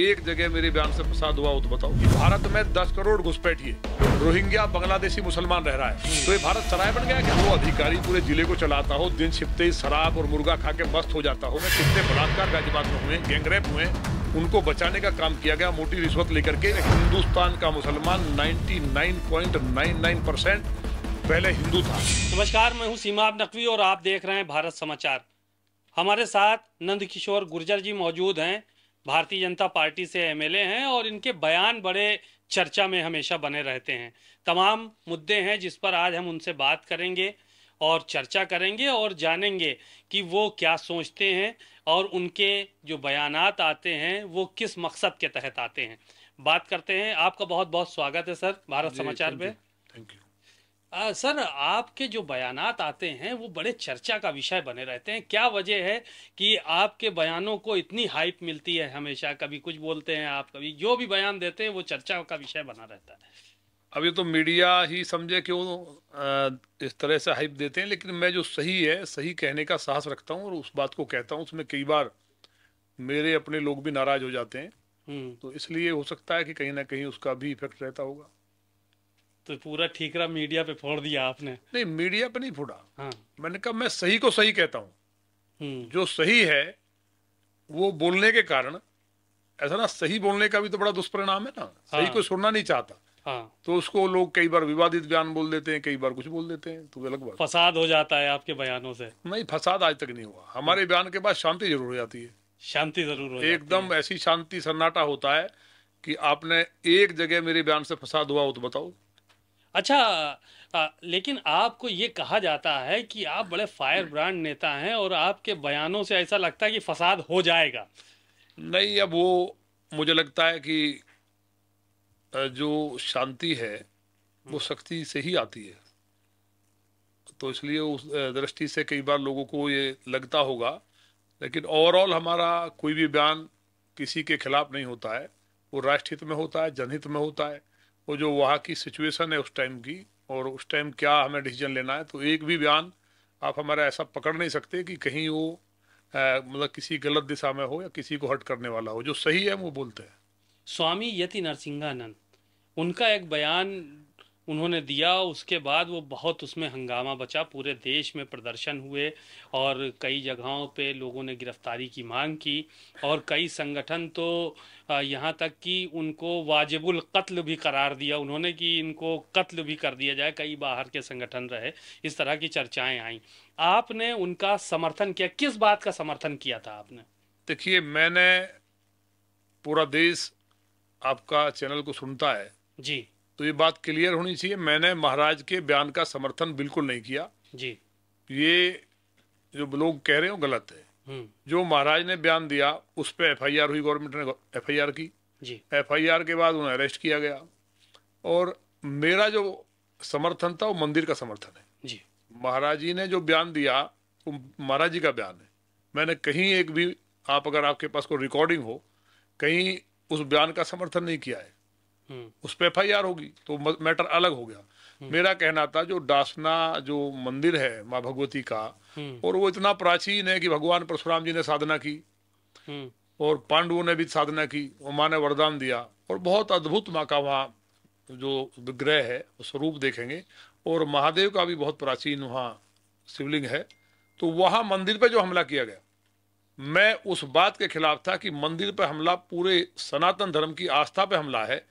एक जगह मेरे बयान से फसाद हुआ हो तो बताओ भारत में दस करोड़ घुसपैठी है रोहिंग्या बांग्लादेशी मुसलमान रह रहा है हम्म। तो ये भारत सराय बन गया कि वो हम्म। अधिकारी पूरे जिले को चलाता हो दिन छिपते ही शराब और मुर्गा खा के मस्त हो जाता हो कितने बलात्कार गाजिबाग में हुए गैंगरेप हुए उनको बचाने का काम किया गया मोटी रिश्वत लेकर के हिंदुस्तान का मुसलमान 99.99 परसेंट पहले हिंदू था नमस्कार मैं हूँ सीमा नकवी और आप देख रहे हैं भारत समाचार हमारे साथ नंद गुर्जर जी मौजूद हैं भारतीय जनता पार्टी से एमएलए हैं और इनके बयान बड़े चर्चा में हमेशा बने रहते हैं तमाम मुद्दे हैं जिस पर आज हम उनसे बात करेंगे और चर्चा करेंगे और जानेंगे कि वो क्या सोचते हैं और उनके जो बयान आते हैं वो किस मकसद के तहत आते हैं बात करते हैं आपका बहुत बहुत स्वागत है सर भारत समाचार पे आ, सर आपके जो बयानात आते हैं वो बड़े चर्चा का विषय बने रहते हैं क्या वजह है कि आपके बयानों को इतनी हाइप मिलती है हमेशा कभी कुछ बोलते हैं आप कभी जो भी बयान देते हैं वो चर्चा का विषय बना रहता है अभी तो मीडिया ही समझे क्यों इस तरह से हाइप देते हैं लेकिन मैं जो सही है सही कहने का साहस रखता हूँ और उस बात को कहता हूँ उसमें कई बार मेरे अपने लोग भी नाराज हो जाते हैं हम्म। तो इसलिए हो सकता है कि कहीं ना कहीं उसका भी इफेक्ट रहता होगा तो पूरा ठीकरा मीडिया पे फोड़ दिया आपने नहीं मीडिया पे नहीं फोड़ा हाँ मैंने कहा मैं सही को सही कहता हूँ हम्म। जो सही है वो बोलने के कारण ऐसा ना सही बोलने का भी तो बड़ा दुष्परिणाम है ना हाँ। सही को सुनना नहीं चाहता हाँ। तो उसको लोग कई बार विवादित बयान बोल देते हैं कई बार कुछ बोल देते हैं तो अलग बात फसाद हो जाता है आपके बयानों से नहीं फसाद आज तक नहीं हुआ हमारे बयान के बाद शांति जरूर हो जाती है शांति जरूर एकदम ऐसी शांति सन्नाटा होता है कि आपने एक जगह मेरे बयान से फसाद हुआ हो तो बताओ अच्छा आ, लेकिन आपको ये कहा जाता है कि आप बड़े फायर ब्रांड नेता हैं और आपके बयानों से ऐसा लगता है कि फसाद हो जाएगा नहीं अब वो मुझे लगता है कि जो शांति है वो हम्म। सख्ती से ही आती है तो इसलिए उस दृष्टि से कई बार लोगों को ये लगता होगा लेकिन ओवरऑल हमारा कोई भी बयान किसी के खिलाफ नहीं होता है वो राष्ट्रहित में होता है जनहित में होता है वो जो वहाँ की सिचुएशन है उस टाइम की और उस टाइम क्या हमें डिसीजन लेना है तो एक भी बयान आप हमारा ऐसा पकड़ नहीं सकते कि कहीं वो मतलब किसी गलत दिशा में हो या किसी को हट करने वाला हो जो सही है वो बोलते हैं स्वामी यति नरसिंहानंद उनका एक बयान उन्होंने दिया उसके बाद वो बहुत उसमें हंगामा बचा पूरे देश में प्रदर्शन हुए और कई जगहों पे लोगों ने गिरफ्तारी की मांग की और कई संगठन तो यहाँ तक कि उनको वाजिबुल कत्ल भी करार दिया उन्होंने कि इनको कत्ल भी कर दिया जाए कई बाहर के संगठन रहे इस तरह की चर्चाएं आई आपने उनका समर्थन किया किस बात का समर्थन किया था आपने देखिए मैंने पूरा देश आपका चैनल को सुनता है जी तो ये बात क्लियर होनी चाहिए मैंने महाराज के बयान का समर्थन बिल्कुल नहीं किया जी ये जो लोग कह रहे हो गलत है हम्म। जो महाराज ने बयान दिया उस पर एफ हुई गवर्नमेंट ने एफ की एफ के बाद उन्हें अरेस्ट किया गया और मेरा जो समर्थन था वो मंदिर का समर्थन है जी महाराज जी ने जो बयान दिया वो महाराज जी का बयान है मैंने कहीं एक भी आप अगर आपके पास कोई रिकॉर्डिंग हो कहीं उस बयान का समर्थन नहीं किया है हम्म। उस पर एफ होगी तो मैटर अलग हो गया हम्म। मेरा कहना था जो डासना जो मंदिर है माँ भगवती का हम्म। और वो इतना प्राचीन है कि भगवान परशुराम जी ने साधना की और पांडवों ने भी साधना की और माँ ने वरदान दिया और बहुत अद्भुत माँ का वहाँ जो विग्रह है स्वरूप देखेंगे और महादेव का भी बहुत प्राचीन वहाँ शिवलिंग है तो वहाँ मंदिर पर जो हमला किया गया मैं उस बात के खिलाफ था कि मंदिर पर हमला पूरे सनातन धर्म की आस्था पर हमला है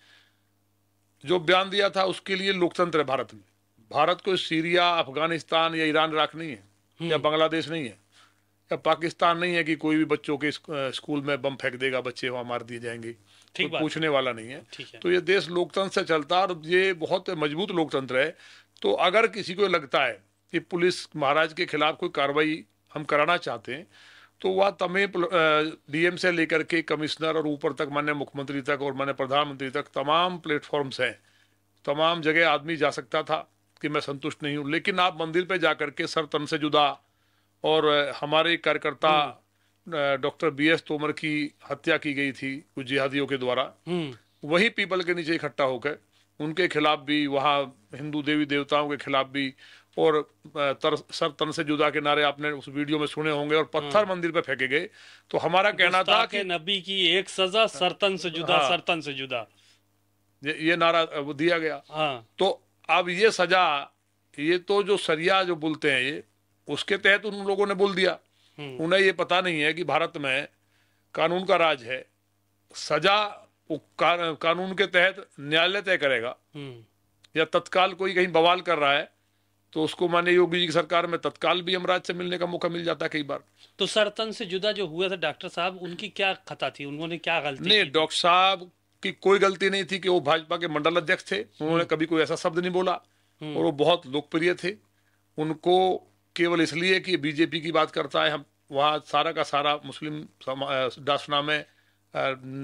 जो बयान दिया था उसके लिए लोकतंत्र है भारत में भारत को सीरिया अफगानिस्तान या ईरान इराक नहीं है हम्म। या बांग्लादेश नहीं है या पाकिस्तान नहीं है कि कोई भी बच्चों के स्कूल में बम फेंक देगा बच्चे वहां मार दिए जाएंगे ठीक तो पूछने वाला नहीं है।, है तो ये देश लोकतंत्र से चलता और ये बहुत मजबूत लोकतंत्र है तो अगर किसी को लगता है कि पुलिस महाराज के खिलाफ कोई कार्रवाई हम कराना चाहते हैं तो वह तमें डीएम से लेकर के कमिश्नर और ऊपर तक मान्य मुख्यमंत्री तक और मान्य प्रधानमंत्री तक तमाम प्लेटफॉर्म्स हैं तमाम जगह आदमी जा सकता था कि मैं संतुष्ट नहीं हूँ लेकिन आप मंदिर पे जा करके सर तन से जुदा और हमारे कार्यकर्ता हम्म। डॉक्टर बी एस तोमर की हत्या की गई थी कुछ जिहादियों के द्वारा हम्म। वही पीपल के नीचे इकट्ठा होकर उनके खिलाफ भी वहाँ हिंदू देवी देवताओं के खिलाफ भी और तर सर तन से जुदा के नारे आपने उस वीडियो में सुने होंगे और पत्थर हाँ। मंदिर पे फेंके गए तो हमारा तो कहना था कि नबी की एक सजा सरतन से जुदा हाँ, सरतन से जुदा ये, ये नारा दिया गया हाँ, तो अब ये सजा ये तो जो सरिया जो बोलते हैं ये उसके तहत उन लोगों ने बोल दिया हम्म। उन्हें ये पता नहीं है कि भारत में कानून का राज है सजा कानून के तहत न्यायालय तय करेगा हम्म। या तत्काल कोई कहीं बवाल कर रहा है तो उसको माने योगी जी की सरकार में तत्काल भी अमराज से मिलने का मौका मिल जाता है कई बार तो सरतन से जुदा जो हुआ था डॉक्टर साहब उनकी क्या खता थी उन्होंने क्या गलती नहीं डॉक्टर साहब की कोई गलती नहीं थी कि वो भाजपा के मंडल अध्यक्ष थे उन्होंने कभी कोई ऐसा शब्द नहीं बोला हम्म। और वो बहुत लोकप्रिय थे उनको केवल इसलिए कि बीजेपी की बात करता है हम वहाँ सारा का सारा मुस्लिम डासना में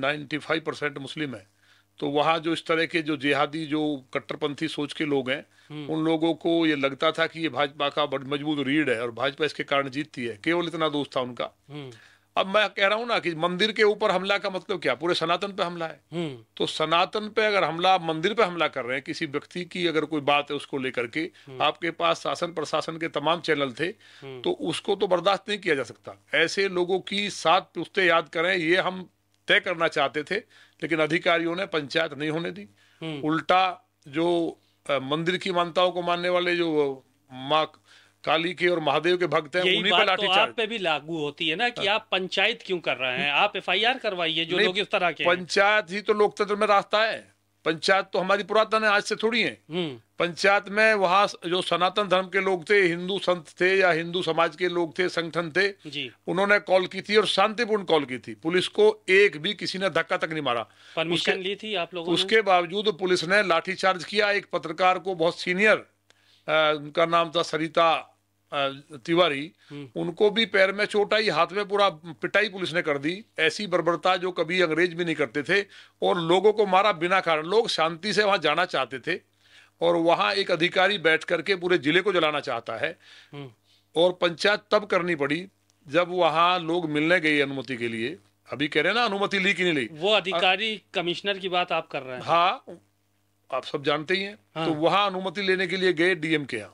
नाइन्टी फाइव परसेंट मुस्लिम है तो वहाँ जो इस तरह के जो जिहादी जो कट्टरपंथी सोच के लोग हैं हम्म। उन लोगों को ये लगता था कि ये भाजपा का बड़ मजबूत रीढ़ है और भाजपा इसके कारण जीतती है केवल इतना दोस्त था उनका हम्म। अब मैं कह रहा हूं ना कि मंदिर के ऊपर हमला का मतलब क्या पूरे सनातन पे हमला है हम्म। तो सनातन पे अगर हमला मंदिर पे हमला कर रहे हैं किसी व्यक्ति की अगर कोई बात है उसको लेकर के आपके पास शासन प्रशासन के तमाम चैनल थे तो उसको तो बर्दाश्त नहीं किया जा सकता ऐसे लोगों की सात पुस्तें याद करें ये हम तय करना चाहते थे लेकिन अधिकारियों ने पंचायत नहीं होने दी हम्म। उल्टा जो मंदिर की मान्यताओं को मानने वाले जो माँ काली के और महादेव के भक्त हैं उन्हीं पे लाठी तो आप पे भी लागू होती है ना कि हाँ। आप पंचायत क्यों कर रहे हैं आप एफआईआर करवाइए जो लोग इस तरह के पंचायत ही तो लोकतंत्र में रास्ता है पंचायत तो हमारी पुरातन है आज से थोड़ी है हम्म। पंचायत में वहाँ जो सनातन धर्म के लोग थे हिंदू संत थे या हिंदू समाज के लोग थे संगठन थे जी। उन्होंने कॉल की थी और शांतिपूर्ण कॉल की थी पुलिस को एक भी किसी ने धक्का तक नहीं मारा परमिशन ली थी आप लोगों उसके बावजूद पुलिस ने लाठीचार्ज किया एक पत्रकार को बहुत सीनियर आ, उनका नाम था सरिता तिवारी उनको भी पैर में चोट आई हाथ में पूरा पिटाई पुलिस ने कर दी ऐसी बर्बरता जो कभी अंग्रेज भी नहीं करते थे और लोगों को मारा बिना कारण लोग शांति से वहां जाना चाहते थे और वहां एक अधिकारी बैठ करके पूरे जिले को जलाना चाहता है और पंचायत तब करनी पड़ी जब वहां लोग मिलने गए अनुमति के लिए अभी कह रहे ना अनुमति ली कि नहीं ली वो अधिकारी आ, कमिश्नर की बात आप कर रहे हैं हाँ आप सब जानते ही हैं हाँ। तो वहां अनुमति लेने के लिए गए डीएम के यहाँ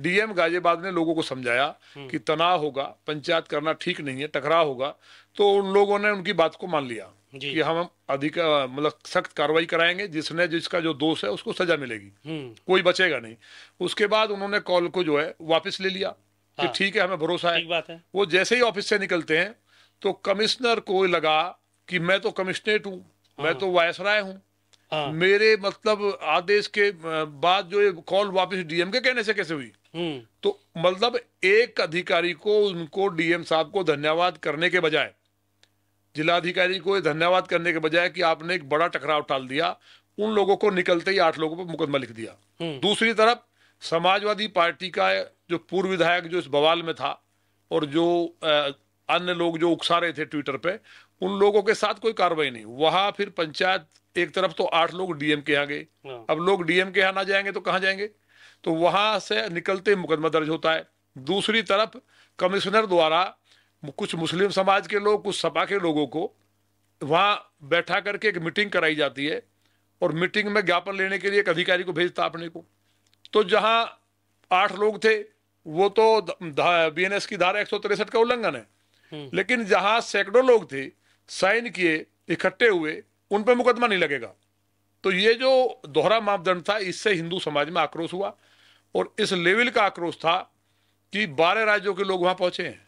डीएम गाजियाबाद ने लोगों को समझाया हम्म। कि तनाव होगा पंचायत करना ठीक नहीं है टकराव होगा तो उन लोगों ने उनकी बात को मान लिया कि हम अधिक मतलब सख्त कार्रवाई कराएंगे जिसने जिसका जो दोष है उसको सजा मिलेगी हम्म। कोई बचेगा नहीं उसके बाद उन्होंने कॉल को जो है वापस ले लिया कि हाँ। ठीक है हमें भरोसा है बात है वो जैसे ही ऑफिस से निकलते हैं तो कमिश्नर को लगा कि मैं तो कमिश्नरेट हूँ मैं हाँ। तो वायसराय हूँ हाँ। मेरे मतलब आदेश के बाद जो ये कॉल वापस डीएम के कहने से कैसे हुई हम्म। तो मतलब एक अधिकारी को उनको डीएम साहब को धन्यवाद करने के बजाय जिला अधिकारी को धन्यवाद करने के बजाय कि आपने एक बड़ा टकराव टाल दिया उन लोगों को निकलते ही आठ लोगों पर मुकदमा लिख दिया हम्म। दूसरी तरफ समाजवादी पार्टी का जो पूर्व विधायक जो इस बवाल में था और जो अन्य लोग जो उकसा रहे थे ट्विटर पे उन लोगों के साथ कोई कार्रवाई नहीं वहां फिर पंचायत एक तरफ तो आठ लोग डीएम के यहाँ गए हाँ। अब लोग डीएम के यहाँ ना जाएंगे तो कहाँ जाएंगे तो वहां से निकलते मुकदमा दर्ज होता है दूसरी तरफ कमिश्नर द्वारा कुछ मुस्लिम समाज के लोग कुछ सपा के लोगों को वहां बैठा करके एक मीटिंग कराई जाती है और मीटिंग में ज्ञापन लेने के लिए एक अधिकारी को भेजता अपने को तो जहाँ आठ लोग थे वो तो बी एन एस की धारा एक सौ तिरसठ का उल्लंघन है हम्म। लेकिन जहाँ सैकड़ों लोग थे साइन किए इकट्ठे हुए उन पर मुकदमा नहीं लगेगा तो ये जो दोहरा मापदंड था इससे हिंदू समाज में आक्रोश हुआ और इस लेवल का आक्रोश था कि बारह राज्यों के लोग वहां पहुंचे हैं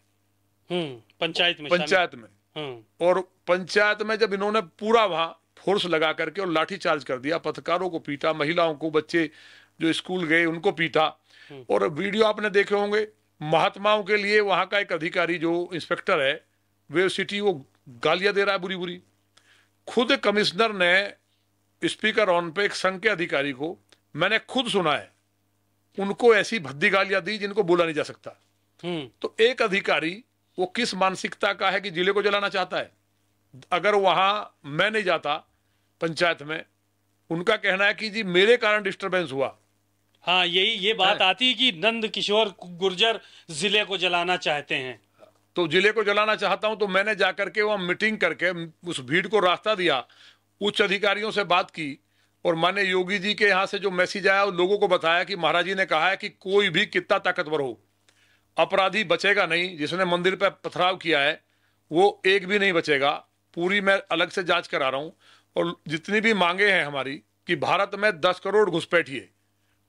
हम्म, पंचायत में पंचायत में हम्म। और पंचायत में जब इन्होंने पूरा वहां फोर्स लगा करके और लाठी चार्ज कर दिया पत्रकारों को पीटा महिलाओं को बच्चे जो स्कूल गए उनको पीटा हम्म। और वीडियो आपने देखे होंगे महात्माओं के लिए वहां का एक अधिकारी जो इंस्पेक्टर है वे सिटी वो गालियां दे रहा है बुरी बुरी खुद कमिश्नर ने स्पीकर ऑन पे एक संघ के अधिकारी को मैंने खुद सुना है उनको ऐसी भद्दी गालियां दी जिनको बोला नहीं जा सकता हम्म। तो एक अधिकारी वो किस मानसिकता का है कि जिले को जलाना चाहता है अगर वहां मैं नहीं जाता पंचायत में उनका कहना है कि जी मेरे कारण डिस्टरबेंस हुआ हाँ यही ये बात आती है कि नंद किशोर गुर्जर जिले को जलाना चाहते हैं तो जिले को जलाना चाहता हूं तो मैंने जाकर के वहां मीटिंग करके उस भीड़ को रास्ता दिया उच्च अधिकारियों से बात की और माने योगी जी के यहाँ से जो मैसेज आया लोगों को बताया कि महाराज जी ने कहा है कि कोई भी कितना ताकतवर हो अपराधी बचेगा नहीं जिसने मंदिर पर पथराव किया है वो एक भी नहीं बचेगा पूरी मैं अलग से जांच करा रहा हूँ और जितनी भी मांगे हैं हमारी कि भारत में दस करोड़ घुसपैठिए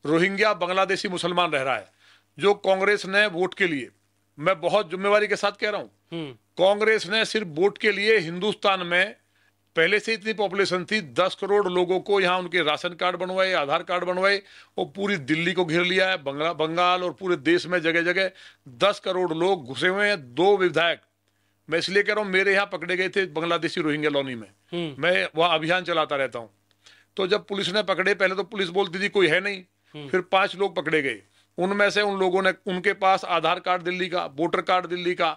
रोहिंग्या बांग्लादेशी मुसलमान रह रहा है जो कांग्रेस ने वोट के लिए मैं बहुत जिम्मेवारी के साथ कह रहा हूं हम्म। कांग्रेस ने सिर्फ वोट के लिए हिंदुस्तान में पहले से इतनी पॉपुलेशन थी दस करोड़ लोगों को यहाँ उनके राशन कार्ड बनवाए आधार कार्ड बनवाए वो पूरी दिल्ली को घेर लिया है बंगला बंगाल और पूरे देश में जगह जगह दस करोड़ लोग घुसे हुए हैं दो विधायक मैं इसलिए कह रहा हूँ मेरे यहाँ पकड़े गए थे बांग्लादेशी रोहिंग्या लोनी में हम्म। मैं वहाँ अभियान चलाता रहता हूँ तो जब पुलिस ने पकड़े पहले तो पुलिस बोलती थी कोई है नहीं हम्म। फिर पांच लोग पकड़े गए उनमें से उन लोगों ने उनके पास आधार कार्ड दिल्ली का वोटर कार्ड दिल्ली का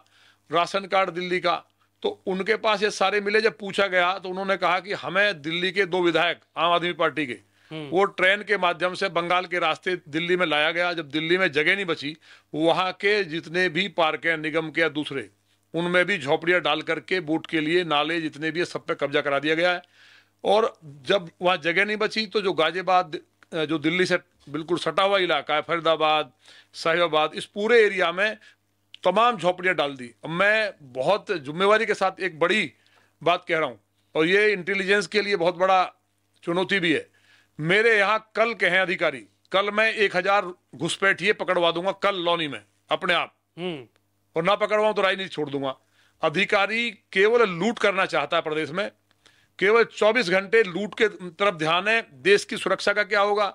राशन कार्ड दिल्ली का तो उनके पास ये सारे मिले जब पूछा गया तो उन्होंने कहा कि हमें दिल्ली के दो विधायक आम आदमी पार्टी के हम्म। वो ट्रेन के माध्यम से बंगाल के रास्ते दिल्ली में लाया गया जब दिल्ली में जगह नहीं बची वहां के जितने भी पार्क हैं निगम के या दूसरे उनमें भी झोपड़ियां डाल करके बोट के लिए नाले जितने भी है सब पे कब्जा करा दिया गया है और जब वहां जगह नहीं बची तो जो गाजियाबाद जो दिल्ली से बिल्कुल सटा हुआ इलाका है फरीदाबाद साहिबाबाद इस पूरे एरिया में तमाम झोपड़ियाँ डाल दी मैं बहुत जिम्मेवारी के साथ एक बड़ी बात कह रहा हूँ और ये इंटेलिजेंस के लिए बहुत बड़ा चुनौती भी है मेरे यहाँ कल के हैं अधिकारी कल मैं एक हजार घुसपैठिए पकड़वा दूंगा कल लॉनी में अपने आप हम्म। और ना पकड़वाऊ तो राजनीति छोड़ दूंगा अधिकारी केवल लूट करना चाहता है प्रदेश में केवल 24 घंटे लूट के तरफ ध्यान है देश की सुरक्षा का क्या होगा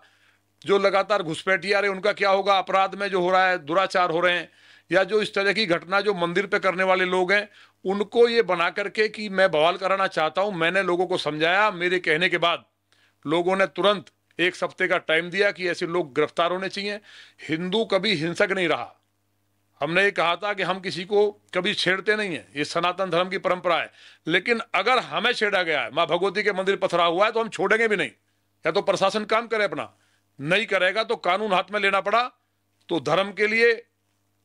जो लगातार घुसपैठिया रहे उनका क्या होगा अपराध में जो हो रहा है दुराचार हो रहे हैं या जो इस तरह की घटना जो मंदिर पे करने वाले लोग हैं उनको ये बना करके कि मैं बवाल कराना चाहता हूँ मैंने लोगों को समझाया मेरे कहने के बाद लोगों ने तुरंत एक हफ्ते का टाइम दिया कि ऐसे लोग गिरफ्तार होने चाहिए हिंदू कभी हिंसक नहीं रहा हमने ये कहा था कि हम किसी को कभी छेड़ते नहीं है ये सनातन धर्म की परंपरा है लेकिन अगर हमें छेड़ा गया है माँ भगवती के मंदिर पथरा हुआ है तो हम छोड़ेंगे भी नहीं या तो प्रशासन काम करे अपना नहीं करेगा तो कानून हाथ में लेना पड़ा तो धर्म के लिए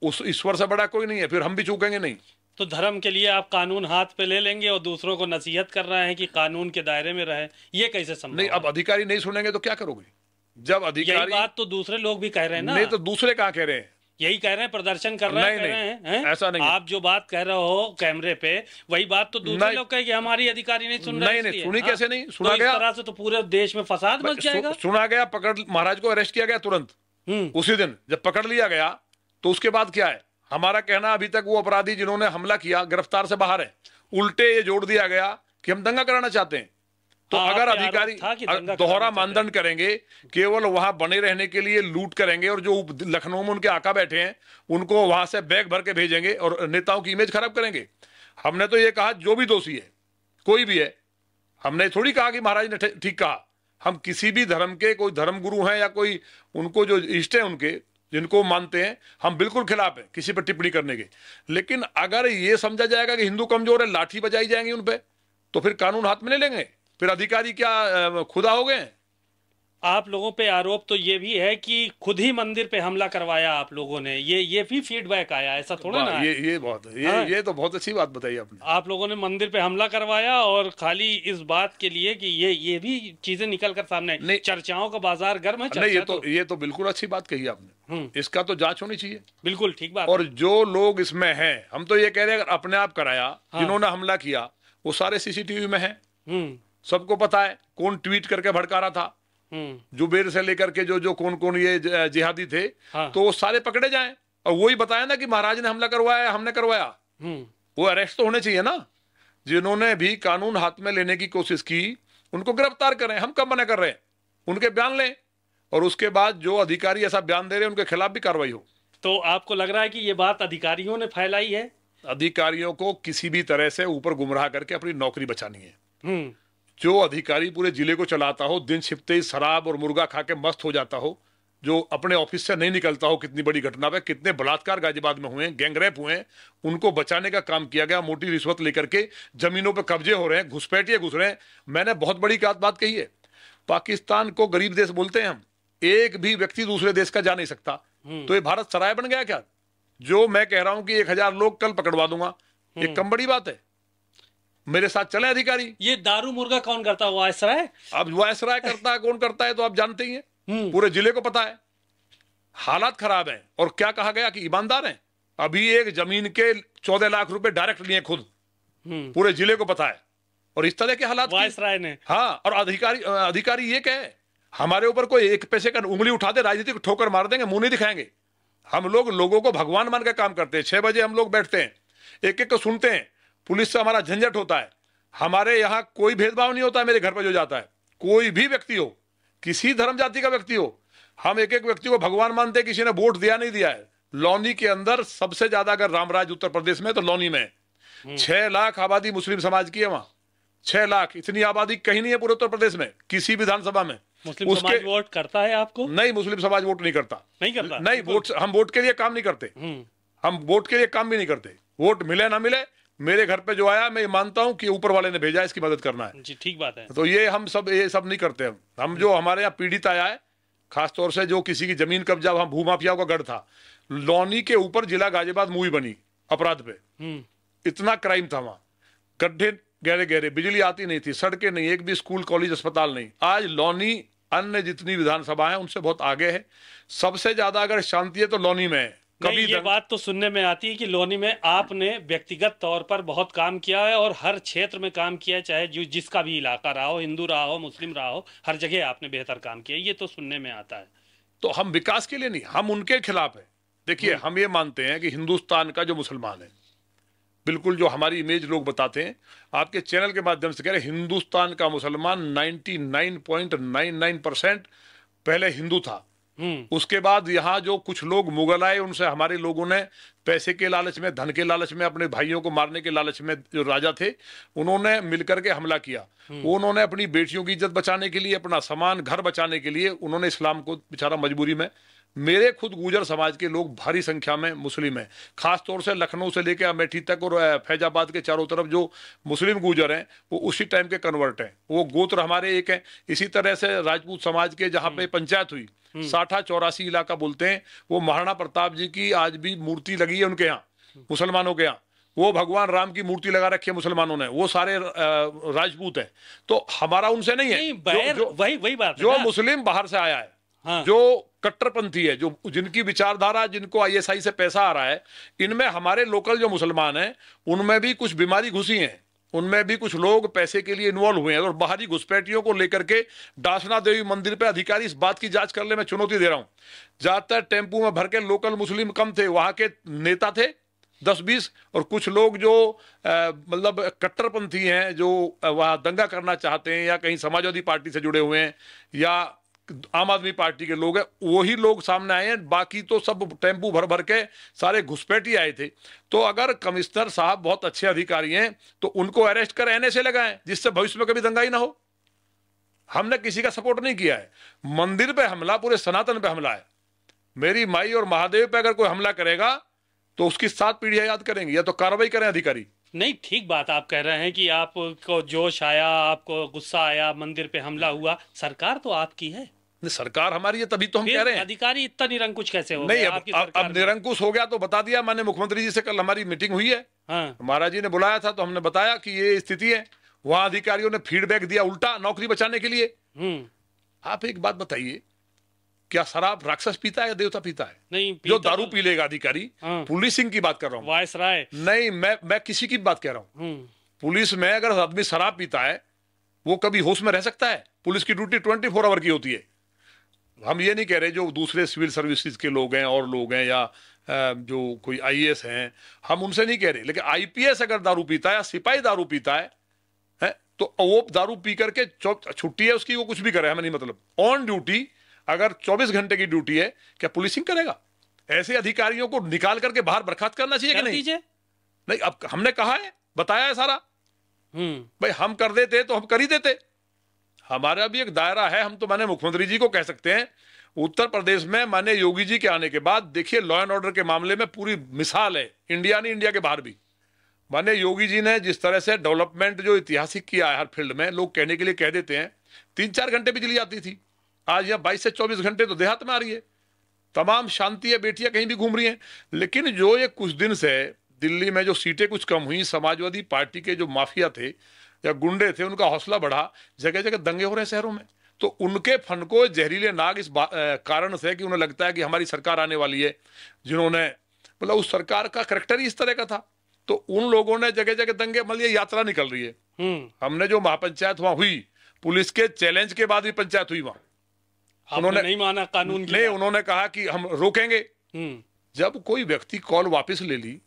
उस ईश्वर से बड़ा कोई नहीं है फिर हम भी चूकेंगे नहीं तो धर्म के लिए आप कानून हाथ पे ले लेंगे और दूसरों को नसीहत कर रहे हैं कि कानून के दायरे में रहे ये कैसे समझ नहीं अब अधिकारी नहीं सुनेंगे तो क्या करोगे जब अधिकारी बात तो दूसरे लोग भी कह रहे हैं ना नहीं तो दूसरे कहा कह रहे हैं यही कह रहे हैं प्रदर्शन कर रहे हैं ऐसा नहीं आप जो बात कह रहे हो कैमरे पे वही बात तो दूसरे लोग कहेंगे हमारी अधिकारी नहीं सुन रहे नहीं नहीं सुनी कैसे हाँ? नहीं सुना तो गया तरह से तो पूरे देश में फसाद मच जाएगा सुना गया पकड़ महाराज को अरेस्ट किया गया तुरंत हम्म। उसी दिन जब पकड़ लिया गया तो उसके बाद क्या है हमारा कहना अभी तक वो अपराधी जिन्होंने हमला किया गिरफ्तार से बाहर है उल्टे ये जोड़ दिया गया कि हम दंगा कराना चाहते हैं तो अगर अधिकारी दोहरा मानदंड करेंगे केवल वहां बने रहने के लिए लूट करेंगे और जो लखनऊ में उनके आका बैठे हैं उनको वहां से बैग भर के भेजेंगे और नेताओं की इमेज खराब करेंगे हमने तो ये कहा जो भी दोषी है कोई भी है हमने थोड़ी कहा कि महाराज ने ठीक कहा हम किसी भी धर्म के कोई धर्म गुरु हैं या कोई उनको जो इष्ट हैं उनके जिनको मानते हैं हम बिल्कुल खिलाफ हैं किसी पर टिप्पणी करने के लेकिन अगर ये समझा जाएगा कि हिंदू कमजोर है लाठी बजाई जाएंगी उन पर तो फिर कानून हाथ में ले लेंगे फिर अधिकारी क्या खुदा हो गए आप लोगों पे आरोप तो ये भी है कि खुद ही मंदिर पे हमला करवाया आप लोगों ने ये ये भी फीडबैक आया ऐसा थोड़ा ना ये ये बहुत ये हाँ? ये तो बहुत अच्छी बात बताई आपने आप लोगों ने मंदिर पे हमला करवाया और खाली इस बात के लिए कि ये ये भी चीजें निकल कर सामने नहीं चर्चाओं का बाजार गर्म है नहीं ये तो, तो ये तो बिल्कुल अच्छी बात कही आपने हम्म। इसका तो जाँच होनी चाहिए बिल्कुल ठीक बात और जो लोग इसमें है हम तो ये कह रहे हैं अगर अपने आप कराया हाँ। जिन्होंने हमला किया वो सारे सीसीटीवी में है हम्म। सबको पता है कौन ट्वीट करके भड़का रहा था हम्म। जुबेर से लेकर के जो जो कौन कौन ये जिहादी थे हाँ। तो वो सारे पकड़े जाए और ही बताया ना कि महाराज ने हमला करवाया हमने करवाया हम्म। वो अरेस्ट तो होने चाहिए ना जिन्होंने भी कानून हाथ में लेने की कोशिश की उनको गिरफ्तार करें हम कब मना कर रहे हैं उनके बयान लें और उसके बाद जो अधिकारी ऐसा बयान दे रहे हैं उनके खिलाफ भी कार्रवाई हो तो आपको लग रहा है कि ये बात अधिकारियों ने फैलाई है अधिकारियों को किसी भी तरह से ऊपर गुमराह करके अपनी नौकरी बचानी है हम्म। जो अधिकारी पूरे जिले को चलाता हो दिन छिपते ही शराब और मुर्गा खा के मस्त हो जाता हो जो अपने ऑफिस से नहीं निकलता हो कितनी बड़ी घटना में कितने बलात्कार गाजियाबाद में हुए हैं गैंगरेप हुए हैं उनको बचाने का काम किया गया मोटी रिश्वत लेकर के जमीनों पर कब्जे हो रहे हैं घुसपैठिए घुस रहे हैं मैंने बहुत बड़ी बात कही है पाकिस्तान को गरीब देश बोलते हैं हम एक भी व्यक्ति दूसरे देश का जा नहीं सकता हम्म। तो ये भारत सराय बन गया क्या जो मैं कह रहा हूं कि एक हजार लोग कल पकड़वा दूंगा ये हम्म। कम बड़ी बात है मेरे साथ चले अधिकारी ये दारू मुर्गा कौन करता है वायसराय अब वायसराय करता है कौन करता है तो आप जानते ही हैं हम्म। पूरे जिले को पता है हालात खराब है और क्या कहा गया कि ईमानदार है अभी एक जमीन के चौदह लाख रुपए डायरेक्ट लिए खुद हम्म। पूरे जिले को पता है और इस तरह के हालात वायसराय ने हाँ और अधिकारी अधिकारी ये कहे हमारे ऊपर कोई एक पैसे का उंगली उठा दे राजनीतिक ठोकर मार देंगे मुंह नहीं दिखाएंगे हम लोग लोगों को भगवान मान के काम करते हैं छह बजे हम लोग बैठते हैं एक एक को तो सुनते हैं पुलिस से हमारा झंझट होता है हमारे यहाँ कोई भेदभाव नहीं होता है मेरे घर पर जो जाता है कोई भी व्यक्ति हो किसी धर्म जाति का व्यक्ति हो हम एक एक व्यक्ति को भगवान मानते किसी ने वोट दिया नहीं दिया है लोनी के अंदर सबसे ज्यादा अगर रामराज उत्तर प्रदेश में तो लोनी में हम्म। छह लाख आबादी मुस्लिम समाज की है वहां छह लाख इतनी आबादी कहीं नहीं है पूरे उत्तर प्रदेश में किसी विधानसभा में मुस्लिम उसके समाज वोट करता है आपको नहीं मुस्लिम समाज वोट नहीं करता नहीं करता नहीं वोट हम वोट के लिए काम नहीं करते हम्म। हम वोट के लिए काम भी नहीं करते वोट मिले ना मिले मेरे घर पे जो आया मैं मानता हूँ कि ऊपर वाले ने भेजा इसकी मदद करना है जी ठीक बात है तो ये हम सब ये सब नहीं करते हम हम जो हमारे यहाँ पीड़ित आया है खासतौर से जो किसी की जमीन कब्जा वहाँ भूमाफियाओं का गढ़ था लोनी के ऊपर जिला गाजियाबाद मूवी बनी अपराध पे हम्म। इतना क्राइम था वहाँ गड्ढे गहरे गहरे बिजली आती नहीं थी सड़कें नहीं एक भी स्कूल कॉलेज अस्पताल नहीं आज लोनी अन्य जितनी विधानसभा है उनसे बहुत आगे है सबसे ज्यादा अगर शांति है तो लोनी में है कभी ये बात तो सुनने में आती है कि लोनी में आपने व्यक्तिगत तौर पर बहुत काम किया है और हर क्षेत्र में काम किया है चाहे जो जिसका भी इलाका रहा हो हिंदू रहा हो मुस्लिम रहा हो हर जगह आपने बेहतर काम किया ये तो सुनने में आता है तो हम विकास के लिए नहीं हम उनके खिलाफ है देखिए हम्म। हम ये मानते हैं कि हिंदुस्तान का जो मुसलमान है बिल्कुल जो हमारी इमेज लोग बताते हैं आपके चैनल के माध्यम से कह रहे हिंदुस्तान का मुसलमान 99.99 परसेंट पहले हिंदू था हम्म। उसके बाद यहाँ जो कुछ लोग मुगल आए उनसे हमारे लोगों ने पैसे के लालच में धन के लालच में अपने भाइयों को मारने के लालच में जो राजा थे उन्होंने मिलकर के हमला किया हम्म। उन्होंने अपनी बेटियों की इज्जत बचाने के लिए अपना सामान घर बचाने के लिए उन्होंने इस्लाम को बेचारा मजबूरी में मेरे खुद गुजर समाज के लोग भारी संख्या में मुस्लिम हैं खासतौर से लखनऊ से लेकर अमेठी तक और फैजाबाद के चारों तरफ जो मुस्लिम गुजर हैं वो उसी टाइम के कन्वर्ट हैं वो गोत्र हमारे एक हैं इसी तरह से राजपूत समाज के जहाँ पे हम्म। पंचायत हुई हम्म। साठा चौरासी इलाका बोलते हैं वो महाराणा प्रताप जी की आज भी मूर्ति लगी है उनके यहाँ मुसलमानों के यहाँ वो भगवान राम की मूर्ति लगा रखी है मुसलमानों ने वो सारे राजपूत हैं तो हमारा उनसे नहीं है नहीं, जो, जो, वही वही बात जो मुस्लिम बाहर से आया है हाँ। जो कट्टरपंथी है जो जिनकी विचारधारा जिनको आईएसआई से पैसा आ रहा है इनमें हमारे लोकल जो मुसलमान हैं उनमें भी कुछ बीमारी घुसी है उनमें भी कुछ लोग पैसे के लिए इन्वॉल्व हुए हैं और बाहरी घुसपैठियों को लेकर के डासना देवी मंदिर पे अधिकारी इस बात की जांच करने में चुनौती दे रहा हूं ज्यादातर टेम्पू में भर के लोकल मुस्लिम कम थे वहां के नेता थे दस बीस और कुछ लोग जो मतलब कट्टरपंथी हैं जो वहाँ दंगा करना चाहते हैं या कहीं समाजवादी पार्टी से जुड़े हुए हैं या आम आदमी पार्टी के लोग हैं वही लोग सामने आए हैं बाकी तो सब टेम्पू भर भर के सारे घुसपैठी आए थे तो अगर कमिश्नर साहब बहुत अच्छे अधिकारी हैं तो उनको अरेस्ट कर एन से लगाएं जिससे भविष्य में कभी दंगाई ना हो हमने किसी का सपोर्ट नहीं किया है मंदिर पे हमला पूरे सनातन पे हमला है मेरी माई और महादेव पे अगर कोई हमला करेगा तो उसकी सात पीढ़ियां याद करेंगी या तो कार्रवाई करें अधिकारी नहीं ठीक बात आप कह रहे हैं कि आपको जोश आया आपको गुस्सा आया मंदिर पे हमला हुआ सरकार तो आपकी है नहीं सरकार हमारी है तभी तो हम कह रहे हैं अधिकारी इतना निरंकुश कैसे हो नहीं अब, अब, अब निरंकुश हो गया तो बता दिया मैंने मुख्यमंत्री जी से कल हमारी मीटिंग हुई है हाँ। महाराज जी ने बुलाया था तो हमने बताया कि ये स्थिति है वहां अधिकारियों ने फीडबैक दिया उल्टा नौकरी बचाने के लिए हम्म। आप एक बात बताइए क्या शराब राक्षस पीता है या देवता पीता है नहीं पीता जो दारू तो- पी लेगा अधिकारी हाँ। पुलिसिंग की बात कर रहा हूँ वायस राय नहीं मैं मैं किसी की बात कह रहा हूँ हम्म। पुलिस में अगर आदमी शराब पीता है वो कभी होश में रह सकता है पुलिस की ड्यूटी ट्वेंटी फोर आवर की होती है हम ये नहीं कह रहे जो दूसरे सिविल सर्विसेज के लोग हैं और लोग हैं या जो कोई आईएएस हैं हम उनसे नहीं कह रहे लेकिन आईपीएस अगर दारू पीता है या सिपाही दारू पीता है है तो वो दारू पी करके छुट्टी है उसकी वो कुछ भी करे हमें नहीं मतलब ऑन ड्यूटी अगर 24 घंटे की ड्यूटी है क्या पुलिसिंग करेगा ऐसे अधिकारियों को निकाल करके बाहर बर्खास्त करना चाहिए कि नहीं नहीं अब हमने कहा है बताया है सारा हम्म। भाई हम कर देते तो हम कर ही देते हमारा भी एक दायरा है हम तो माने मुख्यमंत्री जी को कह सकते हैं उत्तर प्रदेश में माने योगी जी के आने के बाद देखिए लॉ एंड ऑर्डर के मामले में पूरी मिसाल है इंडिया नहीं इंडिया के बाहर भी माने योगी जी ने जिस तरह से डेवलपमेंट जो ऐतिहासिक किया है हर फील्ड में लोग कहने के लिए कह देते हैं तीन चार घंटे बिजली आती थी आज यहाँ बाईस से चौबीस घंटे तो देहात में आ रही है तमाम शांति है बेटियां कहीं भी घूम रही हैं लेकिन जो ये कुछ दिन से दिल्ली में जो सीटें कुछ कम हुई समाजवादी पार्टी के जो माफिया थे या गुंडे थे उनका हौसला बढ़ा जगह जगह दंगे हो रहे शहरों में तो उनके फन को जहरीले नाग इस कारण से कि उन्हें लगता है कि हमारी सरकार आने वाली है जिन्होंने मतलब उस सरकार का करेक्टर ही इस तरह का था तो उन लोगों ने जगह जगह दंगे मान मतलब लिया यात्रा निकल रही है हम्म। हमने जो महापंचायत वहां हुई पुलिस के चैलेंज के बाद भी पंचायत हुई वहां उन्होंने नहीं माना कानून नहीं उन्होंने कहा कि हम रोकेंगे हम्म। जब कोई व्यक्ति कॉल वापस ले ली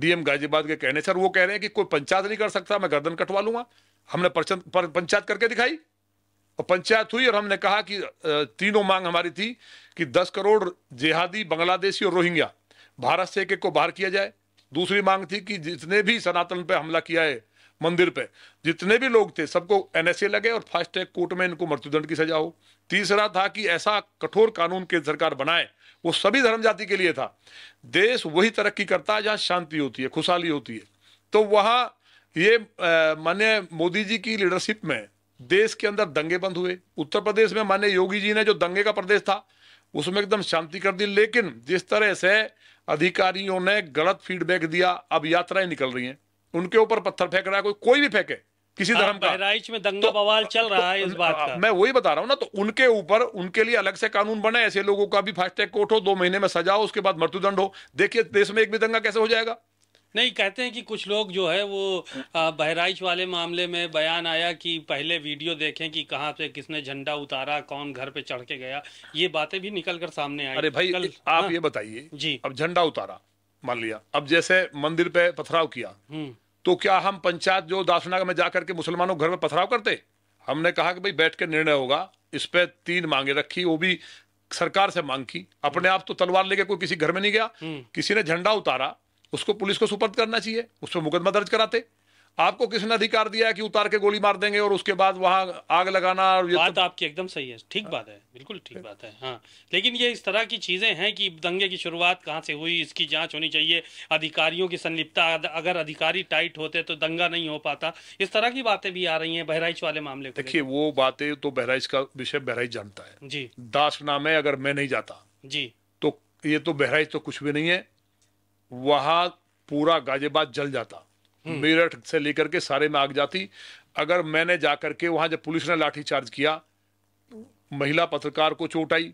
डीएम गाजियाबाद के कहने सर वो कह रहे हैं कि कोई पंचायत नहीं कर सकता मैं गर्दन कटवा लूंगा हमने पंचायत करके दिखाई और पंचायत हुई और हमने कहा कि तीनों मांग हमारी थी कि दस करोड़ जिहादी बांग्लादेशी और रोहिंग्या भारत से एक एक को बाहर किया जाए दूसरी मांग थी कि जितने भी सनातन पर हमला किया है मंदिर पे जितने भी लोग थे सबको एनएसए लगे और फास्ट ट्रैक कोर्ट में इनको मृत्युदंड की सजा हो तीसरा था कि ऐसा कठोर कानून केंद्र सरकार बनाए वो सभी धर्म जाति के लिए था देश वही तरक्की करता है जहाँ शांति होती है खुशहाली होती है तो वहाँ ये माने मोदी जी की लीडरशिप में देश के अंदर दंगे बंद हुए उत्तर प्रदेश में मान्य योगी जी ने जो दंगे का प्रदेश था उसमें एकदम शांति कर दी लेकिन जिस तरह से अधिकारियों ने गलत फीडबैक दिया अब यात्राएं निकल रही हैं उनके ऊपर पत्थर फेंक रहा है कोई कोई भी फेंके किसी हाँ, धर्म का बहराइच में दंगा तो, बवाल तो- चल रहा है इस तो- बात का मैं वही बता रहा हूँ ना तो उनके ऊपर उनके लिए अलग से कानून बने ऐसे लोगों का भी फास्टैग कोर्ट हो दो महीने में सजा हो उसके बाद मृत्युदंड हो देखिए देश में एक भी दंगा कैसे हो जाएगा नहीं कहते हैं कि कुछ लोग जो है वो बहराइच वाले मामले में बयान आया कि पहले वीडियो देखें कि कहां से किसने झंडा उतारा कौन घर पे चढ़ के गया ये बातें भी निकल कर सामने आई अरे भाई कल, आप हाँ? ये बताइए जी अब झंडा उतारा मान लिया अब जैसे मंदिर पे पथराव किया हम्म। तो क्या हम पंचायत जो दासनाग में जाकर के मुसलमानों घर में पथराव करते हमने कहा कि भाई बैठ के निर्णय होगा इस पर तीन मांगे रखी वो भी सरकार से मांग की अपने आप तो तलवार लेके कोई किसी घर में नहीं गया हम्म। किसी ने झंडा उतारा उसको पुलिस को सुपर्द करना चाहिए उस पर मुकदमा दर्ज कराते आपको किसने अधिकार दिया है कि उतार के गोली मार देंगे और उसके बाद वहां आग लगाना और ये बात तो... आपकी एकदम सही है ठीक हाँ। बात है बिल्कुल ठीक बात है हाँ लेकिन ये इस तरह की चीज़ें हैं कि दंगे की शुरुआत कहाँ से हुई इसकी जांच होनी चाहिए अधिकारियों की संलिप्तता अगर अधिकारी टाइट होते तो दंगा नहीं हो पाता इस तरह की बातें भी आ रही है बहराइच वाले मामले देखिये वो बातें तो बहराइच का विषय बहराइच जानता है जी दास नाम है अगर मैं नहीं जाता जी तो ये तो बहराइच तो कुछ भी नहीं है वहा पूरा गाजियाबाद जल जाता हम्म। मेरठ से लेकर के सारे में आग जाती अगर मैंने जा करके वहां जब पुलिस ने लाठीचार्ज किया महिला पत्रकार को चोट आई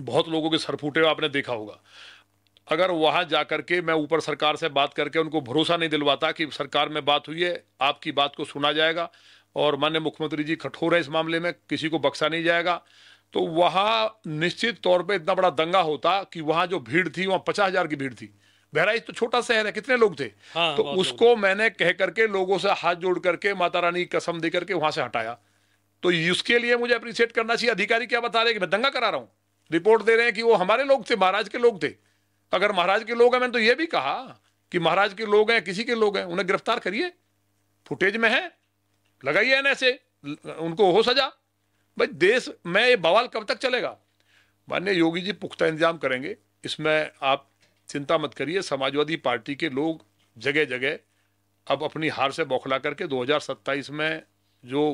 बहुत लोगों के सर फूटे आपने देखा होगा अगर वहां जा करके मैं ऊपर सरकार से बात करके उनको भरोसा नहीं दिलवाता कि सरकार में बात हुई है आपकी बात को सुना जाएगा और माननीय मुख्यमंत्री जी कठोर है इस मामले में किसी को बख्शा नहीं जाएगा तो वहाँ निश्चित तौर पे इतना बड़ा दंगा होता कि वहाँ जो भीड़ थी वहाँ पचास हजार की भीड़ थी बहराइच तो छोटा शहर है कितने लोग थे हाँ, तो उसको मैंने कह करके लोगों से हाथ जोड़ करके माता रानी कसम दे करके वहां से हटाया तो उसके लिए मुझे अप्रिशिएट करना चाहिए अधिकारी क्या बता रहे कि मैं दंगा करा रहा हूँ रिपोर्ट दे रहे हैं कि वो हमारे लोग थे महाराज के लोग थे अगर महाराज के लोग हैं मैंने तो ये भी कहा कि महाराज के लोग हैं किसी के लोग हैं उन्हें गिरफ्तार करिए फुटेज में है लगाइए ऐसे उनको हो सजा भाई देश में ये बवाल कब तक चलेगा मान्य योगी जी पुख्ता इंतजाम करेंगे इसमें आप चिंता मत करिए समाजवादी पार्टी के लोग जगह जगह अब अपनी हार से बौखला करके 2027 में जो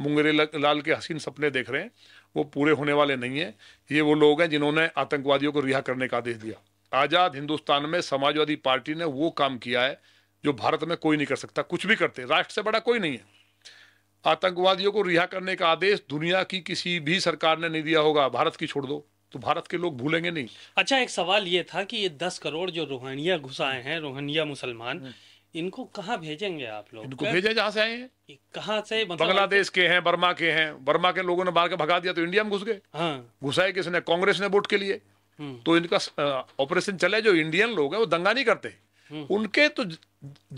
मुंगरे लाल के हसीन सपने देख रहे हैं वो पूरे होने वाले नहीं हैं ये वो लोग हैं जिन्होंने आतंकवादियों को रिहा करने का आदेश दिया आज़ाद हिंदुस्तान में समाजवादी पार्टी ने वो काम किया है जो भारत में कोई नहीं कर सकता कुछ भी करते राष्ट्र से बड़ा कोई नहीं है आतंकवादियों को रिहा करने का आदेश दुनिया की किसी भी सरकार ने नहीं दिया होगा भारत की छोड़ दो तो भारत के लोग भूलेंगे नहीं अच्छा एक सवाल ये था कि ये दस करोड़ जो रोहनिया घुसाए हैं रोहनिया मुसलमान हम्म। इनको कहाँ भेजेंगे आप लोग इनको भेजे जहाँ से आए हैं कहाँ से मतलब बांग्लादेश के हैं बर्मा के हैं बर्मा के लोगों ने बाहर के भगा दिया तो इंडिया में घुस गए घुसाए हाँ। घुसाए किसने कांग्रेस ने वोट के लिए हम्म। तो इनका ऑपरेशन चले जो इंडियन लोग हैं वो दंगा नहीं करते हम्म। उनके तो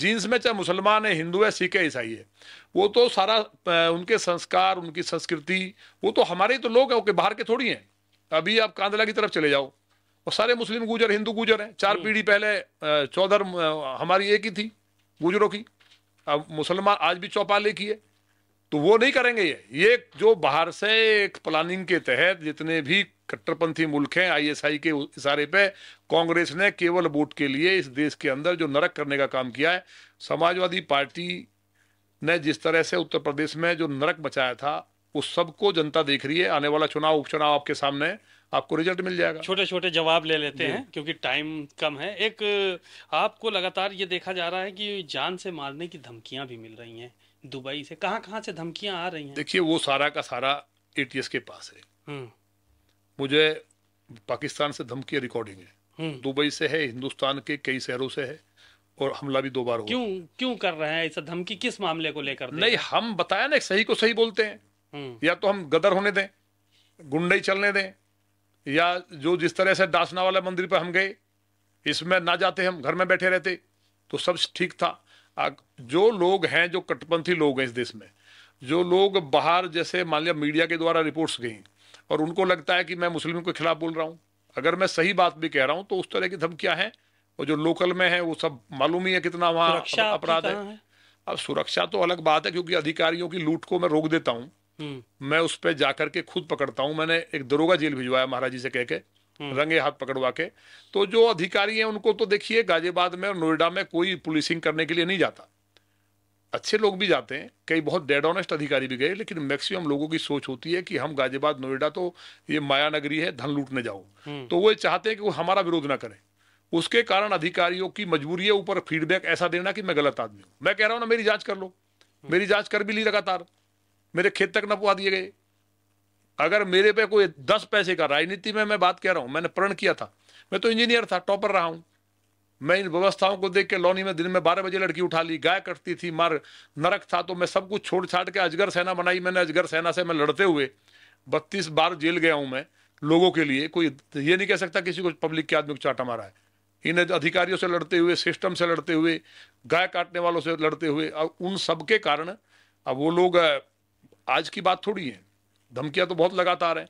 जीन्स में चाहे मुसलमान है हिंदू है सिख है ईसाई है वो तो सारा उनके संस्कार उनकी संस्कृति वो तो हमारे तो लोग है बाहर के थोड़ी हैं अभी आप कांदला की तरफ चले जाओ और सारे मुस्लिम गुजर हिंदू गुजर हैं चार हम्म। पीढ़ी पहले चौधर हमारी एक ही थी गुजरों की अब मुसलमान आज भी चौपाले की है तो वो नहीं करेंगे ये ये जो बाहर से एक प्लानिंग के तहत जितने भी कट्टरपंथी मुल्क हैं आईएसआई के इशारे पे कांग्रेस ने केवल वोट के लिए इस देश के अंदर जो नरक करने का काम किया है समाजवादी पार्टी ने जिस तरह से उत्तर प्रदेश में जो नरक बचाया था उस सबको जनता देख रही है आने वाला चुनाव उपचुनाव आपके सामने आपको रिजल्ट मिल जाएगा छोटे छोटे जवाब ले लेते हैं क्योंकि टाइम कम है एक आपको लगातार ये देखा जा रहा है कि जान से मारने की धमकियां भी मिल रही हैं दुबई से कहां कहां से धमकियां आ रही हैं देखिए वो सारा का सारा एटीएस के पास है हम्म। मुझे पाकिस्तान से धमकी रिकॉर्डिंग है हम्म। दुबई से है हिंदुस्तान के कई शहरों से है और हमला भी दो बार हो क्यों क्यों कर रहे हैं ऐसा धमकी किस मामले को लेकर नहीं हम बताया ना सही को सही बोलते हैं हम्म। या तो हम गदर होने दें गुंडे चलने दें या जो जिस तरह से दासना वाला मंदिर पर हम गए इसमें ना जाते हम घर में बैठे रहते तो सब ठीक था जो लोग हैं जो कटपंथी लोग हैं इस देश में जो लोग बाहर जैसे मान लिया मीडिया के द्वारा रिपोर्ट्स गई और उनको लगता है कि मैं मुस्लिमों के खिलाफ बोल रहा हूँ अगर मैं सही बात भी कह रहा हूँ तो उस तरह की धमकियां हैं और जो लोकल में है वो सब मालूम ही है कितना वहाँ अपराध है अब सुरक्षा तो अलग बात है क्योंकि अधिकारियों की लूट को मैं रोक देता हूँ मैं उस पर जाकर के खुद पकड़ता हूँ मैंने एक दरोगा जेल भिजवाया महाराज जी से कह के हम्म। रंगे हाथ पकड़वा के तो जो अधिकारी हैं उनको तो देखिए गाजियाबाद में और नोएडा में कोई पुलिसिंग करने के लिए नहीं जाता अच्छे लोग भी जाते हैं कई बहुत डेड ऑनेस्ट अधिकारी भी गए लेकिन मैक्सिमम लोगों की सोच होती है कि हम गाजियाबाद नोएडा तो ये माया नगरी है धन लूटने जाओ हम्म। तो वो चाहते हैं कि वो हमारा विरोध ना करें उसके कारण अधिकारियों की मजबूरी है ऊपर फीडबैक ऐसा देना कि मैं गलत आदमी हूँ मैं कह रहा हूँ ना मेरी जांच कर लो हम्म। मेरी जांच कर भी ली लगातार मेरे खेत तक न पुआ दिए गए अगर मेरे पे कोई दस पैसे का राजनीति में मैं बात कह रहा हूँ मैंने प्रण किया था मैं तो इंजीनियर था टॉपर रहा हूँ मैं इन व्यवस्थाओं को देख के लौनी में दिन में बारह बजे लड़की उठा ली गाय कटती थी मार नरक था तो मैं सब कुछ छोड़ छाड़ के अजगर सेना बनाई मैंने अजगर सेना से मैं लड़ते हुए बत्तीस बार जेल गया हूँ मैं लोगों के लिए कोई ये नहीं कह सकता किसी को पब्लिक के आदमी को चाटा मारा है इन अधिकारियों से लड़ते हुए सिस्टम से लड़ते हुए गाय काटने वालों से लड़ते हुए अब उन सबके कारण अब वो लोग आज की बात थोड़ी है धमकियां तो बहुत लगातार हैं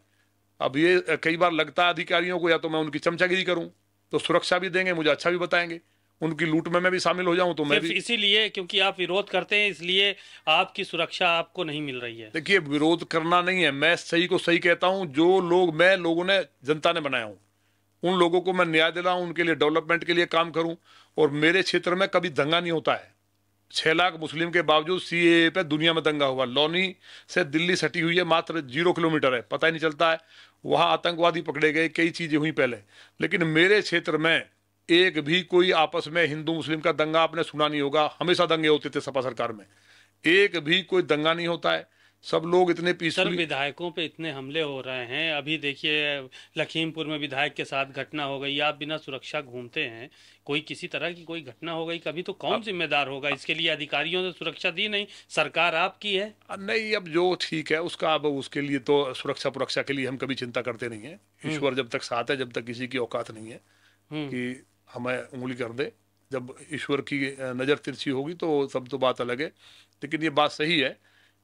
अब ये कई बार लगता है अधिकारियों को या तो मैं उनकी चमचागिरी करूं तो सुरक्षा भी देंगे मुझे अच्छा भी बताएंगे उनकी लूट में मैं भी शामिल हो जाऊं तो मैं भी इसीलिए क्योंकि आप विरोध करते हैं इसलिए आपकी सुरक्षा आपको नहीं मिल रही है देखिए विरोध करना नहीं है मैं सही को सही कहता हूं जो लोग मैं लोगों ने जनता ने बनाया हूं उन लोगों को मैं न्याय दिलाऊं उनके लिए डेवलपमेंट के लिए काम करूं और मेरे क्षेत्र में कभी दंगा नहीं होता है छह लाख मुस्लिम के बावजूद सी ए पे दुनिया में दंगा हुआ लोनी से दिल्ली सटी हुई है मात्र जीरो किलोमीटर है पता ही नहीं चलता है वहाँ आतंकवादी पकड़े गए कई चीज़ें हुई पहले लेकिन मेरे क्षेत्र में एक भी कोई आपस में हिंदू मुस्लिम का दंगा आपने सुना नहीं होगा हमेशा दंगे होते थे सपा सरकार में एक भी कोई दंगा नहीं होता है सब लोग इतने पीसफुल विधायकों पे इतने हमले हो रहे हैं अभी देखिए लखीमपुर में विधायक के साथ घटना हो गई आप बिना सुरक्षा घूमते हैं कोई किसी तरह की कोई घटना हो गई कभी तो कौन जिम्मेदार होगा इसके लिए अधिकारियों ने सुरक्षा दी नहीं सरकार आपकी है नहीं अब जो ठीक है उसका अब उसके लिए तो सुरक्षा सुरक्षा के लिए हम कभी चिंता करते नहीं है हम्म। ईश्वर जब तक साथ है जब तक किसी की औकात नहीं है हम्म। कि हमें उंगली कर दे जब ईश्वर की नज़र तिरछी होगी तो सब तो बात अलग है लेकिन ये बात सही है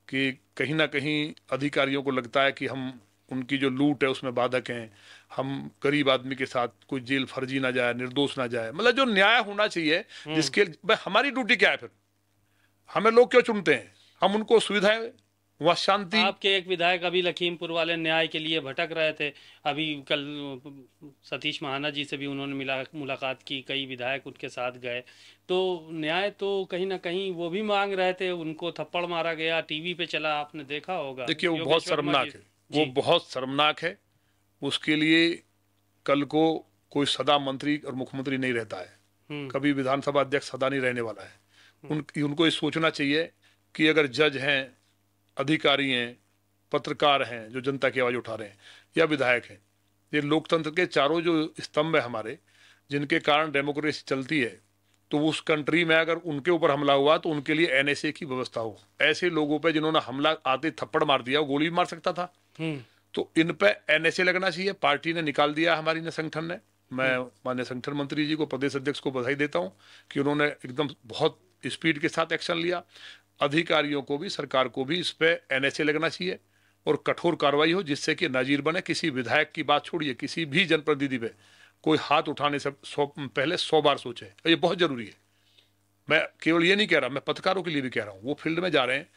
कि कहीं ना कहीं अधिकारियों को लगता है कि हम उनकी जो लूट है उसमें बाधक हैं हम गरीब आदमी के साथ कोई जेल फर्जी ना जाए निर्दोष ना जाए मतलब जो न्याय होना चाहिए हम्म। जिसके हमारी ड्यूटी क्या है फिर हमें लोग क्यों चुनते हैं हम उनको सुविधाएं वहाँ शांति आपके एक विधायक अभी लखीमपुर वाले न्याय के लिए भटक रहे थे अभी कल सतीश महाना जी से भी उन्होंने मिला मुलाकात की कई विधायक उनके साथ गए तो न्याय तो कहीं ना कहीं वो भी मांग रहे थे उनको थप्पड़ मारा गया टीवी पे चला आपने देखा होगा देखिए वो बहुत शर्मनाक है वो बहुत शर्मनाक है उसके लिए कल को कोई सदा मंत्री और मुख्यमंत्री नहीं रहता है हम्म। कभी विधानसभा अध्यक्ष सदा नहीं रहने वाला है हम्म। उन उनको ये सोचना चाहिए कि अगर जज हैं अधिकारी हैं पत्रकार हैं जो जनता की आवाज़ उठा रहे हैं या विधायक हैं ये लोकतंत्र के चारों जो स्तंभ हैं हमारे जिनके कारण डेमोक्रेसी चलती है तो उस कंट्री में अगर उनके ऊपर हमला हुआ तो उनके लिए एन की व्यवस्था हो ऐसे लोगों पर जिन्होंने हमला आते थप्पड़ मार दिया वो गोली भी मार सकता था हम्म। तो इन पर एन लगना चाहिए पार्टी ने निकाल दिया हमारी ने संगठन ने मैं हम्म। मान्य संगठन मंत्री जी को प्रदेश अध्यक्ष को बधाई देता हूँ कि उन्होंने एकदम बहुत स्पीड के साथ एक्शन लिया अधिकारियों को भी सरकार को भी इस पर एन लगना चाहिए और कठोर कार्रवाई हो जिससे कि नजीर बने किसी विधायक की बात छोड़िए किसी भी जनप्रतिनिधि पे कोई हाथ उठाने से सो, पहले सौ बार सोचे ये बहुत जरूरी है मैं केवल ये नहीं कह रहा मैं पत्रकारों के लिए भी कह रहा हूँ वो फील्ड में जा रहे हैं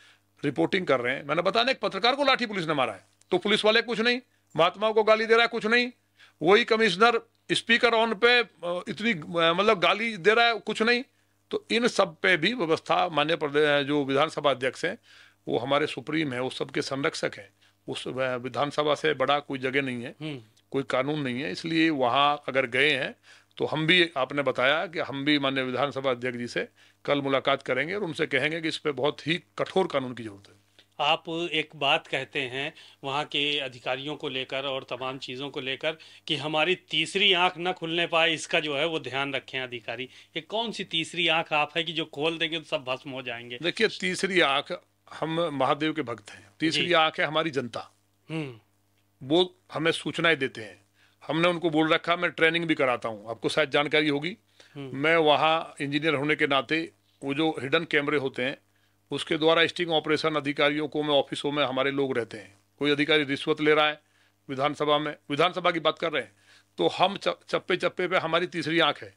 रिपोर्टिंग कर रहे हैं मैंने बताया एक पत्रकार को लाठी पुलिस ने मारा है तो पुलिस वाले कुछ नहीं महात्माओं को गाली दे रहा है कुछ नहीं वही कमिश्नर स्पीकर ऑन पे इतनी मतलब गाली दे रहा है कुछ नहीं तो इन सब पे भी व्यवस्था मान्य प्रदेश जो विधानसभा अध्यक्ष हैं वो हमारे सुप्रीम है उस सबके संरक्षक हैं उस विधानसभा से बड़ा कोई जगह नहीं है हम्म। कोई कानून नहीं है इसलिए वहाँ अगर गए हैं तो हम भी आपने बताया कि हम भी मान्य विधानसभा अध्यक्ष जी से कल मुलाकात करेंगे और उनसे कहेंगे कि इस पर बहुत ही कठोर कानून की जरूरत है आप एक बात कहते हैं वहाँ के अधिकारियों को लेकर और तमाम चीज़ों को लेकर कि हमारी तीसरी आंख ना खुलने पाए इसका जो है वो ध्यान रखें अधिकारी ये कौन सी तीसरी आंख आप है कि जो खोल देंगे तो सब भस्म हो जाएंगे देखिए तीसरी आंख हम महादेव के भक्त हैं तीसरी आंख है हमारी जनता हम्म। वो हमें सूचनाएं देते हैं हमने उनको बोल रखा मैं ट्रेनिंग भी कराता हूँ आपको शायद जानकारी होगी हम्म। मैं वहाँ इंजीनियर होने के नाते वो जो हिडन कैमरे होते हैं उसके द्वारा स्टिंग ऑपरेशन अधिकारियों को में ऑफिसों में हमारे लोग रहते हैं कोई अधिकारी रिश्वत ले रहा है विधानसभा में विधानसभा की बात कर रहे हैं तो हम चप्पे चप्पे पे हमारी तीसरी आंख है